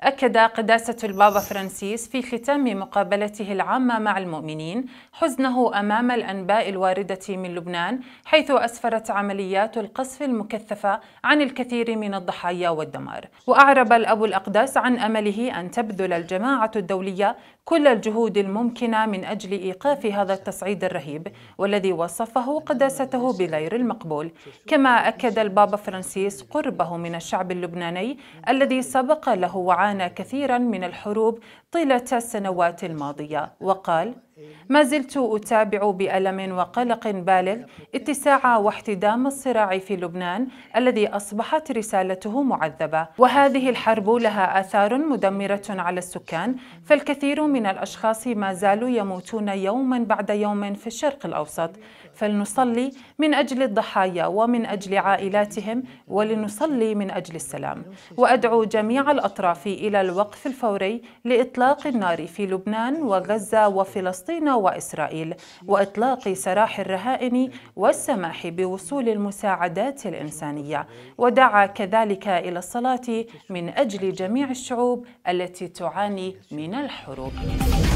أكد قداسة البابا فرانسيس في ختام مقابلته العامة مع المؤمنين حزنه أمام الأنباء الواردة من لبنان حيث أسفرت عمليات القصف المكثفة عن الكثير من الضحايا والدمار وأعرب الأب الأقدس عن أمله أن تبذل الجماعة الدولية كل الجهود الممكنة من أجل إيقاف هذا التصعيد الرهيب والذي وصفه قداسته بغير المقبول كما أكد البابا فرانسيس قربه من الشعب اللبناني الذي سبق له وعاد عانى كثيرا من الحروب طيلة السنوات الماضية وقال ما زلت أتابع بألم وقلق بالغ اتساع واحتدام الصراع في لبنان الذي أصبحت رسالته معذبة وهذه الحرب لها آثار مدمرة على السكان فالكثير من الأشخاص ما زالوا يموتون يوما بعد يوم في الشرق الأوسط فلنصلي من أجل الضحايا ومن أجل عائلاتهم ولنصلي من أجل السلام وأدعو جميع الأطراف إلى الوقف الفوري لإطلاق النار في لبنان وغزة وفلسطين فلسطين وإسرائيل وإطلاق سراح الرهائن والسماح بوصول المساعدات الإنسانية ودعا كذلك إلى الصلاة من أجل جميع الشعوب التي تعاني من الحروب